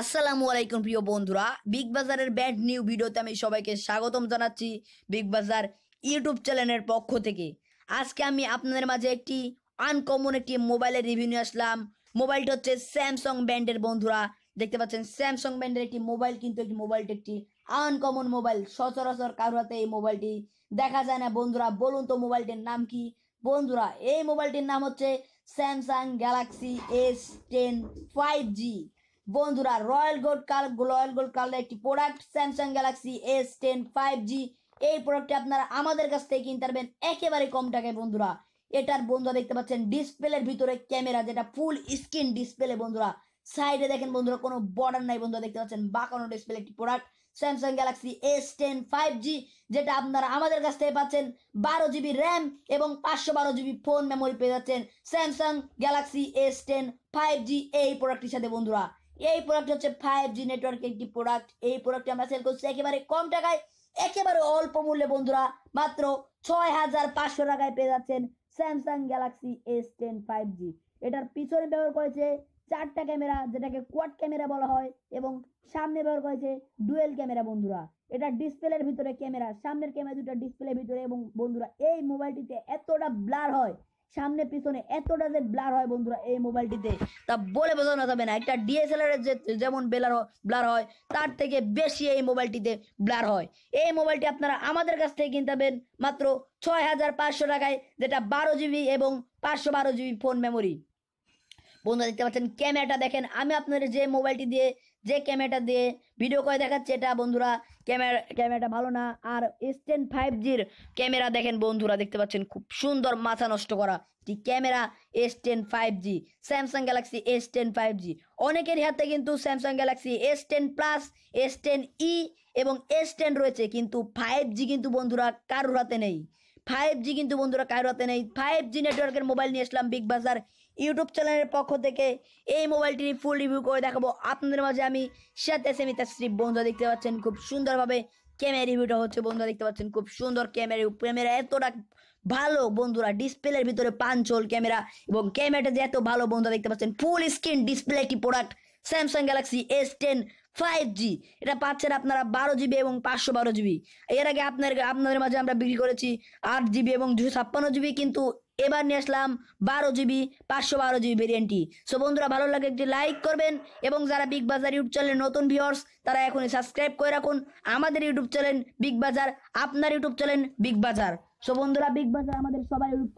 আসসালামু আলাইকুম প্রিয় বন্ধুরা বিগ বাজারের ব্যান্ড নিউ ভিডিওতে আমি সবাইকে স্বাগতম জানাচ্ছি বিগ বাজার ইউটিউব চ্যানেলের পক্ষ থেকে আজকে আমি আপনাদের মাঝে একটি আনকমন একটি মোবাইলের রিভিউ নিয়ে আসলাম মোবাইলটা হচ্ছে স্যামসং ব্র্যান্ডের বন্ধুরা দেখতে পাচ্ছেন স্যামসং ব্র্যান্ডের একটি মোবাইল কিন্তু একটি মোবাইলটি একটি আনকমন মোবাইল সচরাচর কারো হাতে এই মোবাইলটি দেখা যায় না বন্ধুরা বলুন তো মোবাইলটির নাম কি বন্ধুরা এই মোবাইলটির নাম হচ্ছে Samsung Galaxy S ten five G বন্ধুরা royal gold colour royal gold colour একটি product Samsung Galaxy S ten five G এই প্রোডাক্টটি আপনারা আমাদের কাছ থেকে কিনতে পারবেন একেবারে কম টাকায় বন্ধুরা এটার বন্ধুরা দেখতে পাচ্ছেন ডিসপ্লের ভিতরে ক্যামেরা যেটা ফুল স্ক্রিন ডিসপ্লে বন্ধুরা সাইডে দেখেন বন্ধুরা কোনো বর্ডার নাই বন্ধুরা দেখতে পাচ্ছেন বাঁকানো ডিসপ্লে একটি product Samsung Galaxy S ten five G যেটা আপনারা আমাদের কাছ থেকে পাচ্ছেন বারো জিবি র্যাম এবং পাঁচশো বারো জিবি ফোন মেমোরি পেয়ে যাচ্ছেন Samsung Galaxy S ten five G এই প্রোডাক্টটির সাথে বন্ধুরা এই প্রোডাক্ট হচ্ছে ফাইভ জি নেটওয়ার্ক একটি প্রোডাক্ট এই প্রোডাক্টটি আমরা সেল করছি একেবারে কম টাকায় একেবারে অল্প মূল্যে বন্ধুরা মাত্র ছয় হাজার পাঁচশো টাকায় পেয়ে যাচ্ছেন Samsung Galaxy S ten five G এটার পিছনে ব্যবহার করেছে চারটা ক্যামেরা যেটাকে কোয়াড ক্যামেরা বলা হয় এবং সামনে ব্যবহার করেছে ডুয়েল ক্যামেরা বন্ধুরা এটা ডিসপ্লের ভিতরে ক্যামেরা সামনের ক্যামেরা দুটো ডিসপ্লের ভিতরে এবং বন্ধুরা এই মোবাইলটিতে এতটা ব্লার হয় সামনে পিছনে এতটা যে ব্লার হয় বন্ধুরা এই মোবাইলটিতে তা বলে বোঝানো যাবে না একটা ডিএসএলআর এর যেমন বেলার ব্লার হয় তার থেকে বেশি এই মোবাইলটিতে ব্লার হয় এই মোবাইলটি আপনারা আমাদের কাছ থেকে কিনতে মাত্র ছয় হাজার পাঁচশো টাকায় যেটা বারো জিবি এবং পাঁচশো বারো জিবি ফোন মেমোরি বন্ধুরা দেখতে পাচ্ছেন ক্যামেরাটা দেখেন আমি আপনাদের যে মোবাইলটি দিয়ে যে ক্যামেরাটা দিয়ে ভিডিও করে দেখাচ্ছে এটা বন্ধুরা ক্যামেরা ক্যামেরাটা ভালো না আর এস টেন ফাইভ জির ক্যামেরা দেখেন বন্ধুরা দেখতে পাচ্ছেন খুব সুন্দর মাথা নষ্ট করা যে camera S ten five G Samsung Galaxy S ten five G অনেকের হাতে কিন্তু Samsung Galaxy S ten plus S ten E এবং এস টেন রয়েছে কিন্তু ফাইভ জি কিন্তু বন্ধুরা কারোর হাতে নেই ফাইভ জি কিন্তু বন্ধুরা কায়রোতে নেই ফাইভ জি নেটওয়ার্কের মোবাইল নিয়ে এসলাম বিগ বাজার ইউটিউব চ্যানেলের পক্ষ থেকে এই মোবাইলটি ফুল রিভিউ করে দেখাবো আপনাদের মাঝে আমি সাথে e সেমি তাশ্রী বন্ধু দেখতে পাচ্ছেন খুব সুন্দরভাবে ক্যামেরা রিভিউটা হচ্ছে বন্ধুরা দেখতে পাচ্ছেন খুব সুন্দর ক্যামেরা ক্যামেরা এতটা ভালো বন্ধুরা ডিসপ্লের ভিতরে পাঞ্চল ক্যামেরা এবং ক্যামেরাটা যে এত ভালো বন্ধুরা দেখতে পাচ্ছেন ফুল স্ক্রিন ডিসপ্লে একটি product Samsung Galaxy S ten five G এটা পাচ্ছেন আপনারা বারো জিবি এবং পাঁচশো বারো জিবি এর আগে আপনার আপনাদের মাঝে আমরা বিক্রি করেছি আট জিবি এবং দুশো ছাপ্পান্ন জিবি কিন্তু এবার নিয়ে আসলাম বারো জিবি পাঁচশো বারো জিবি ভেরিয়েন্টটি সো বন্ধুরা ভালো লাগে একটি লাইক করবেন এবং যারা বিগ বাজার ইউটিউব চ্যানেলের নতুন ভিউয়ার্স তারা এখনই সাবস্ক্রাইব করে রাখুন আমাদের ইউটিউব চ্যানেল বিগ বাজার আপনার YouTube channel big Bazaar so বন্ধুরা বিগ বাজার আমাদের সবাই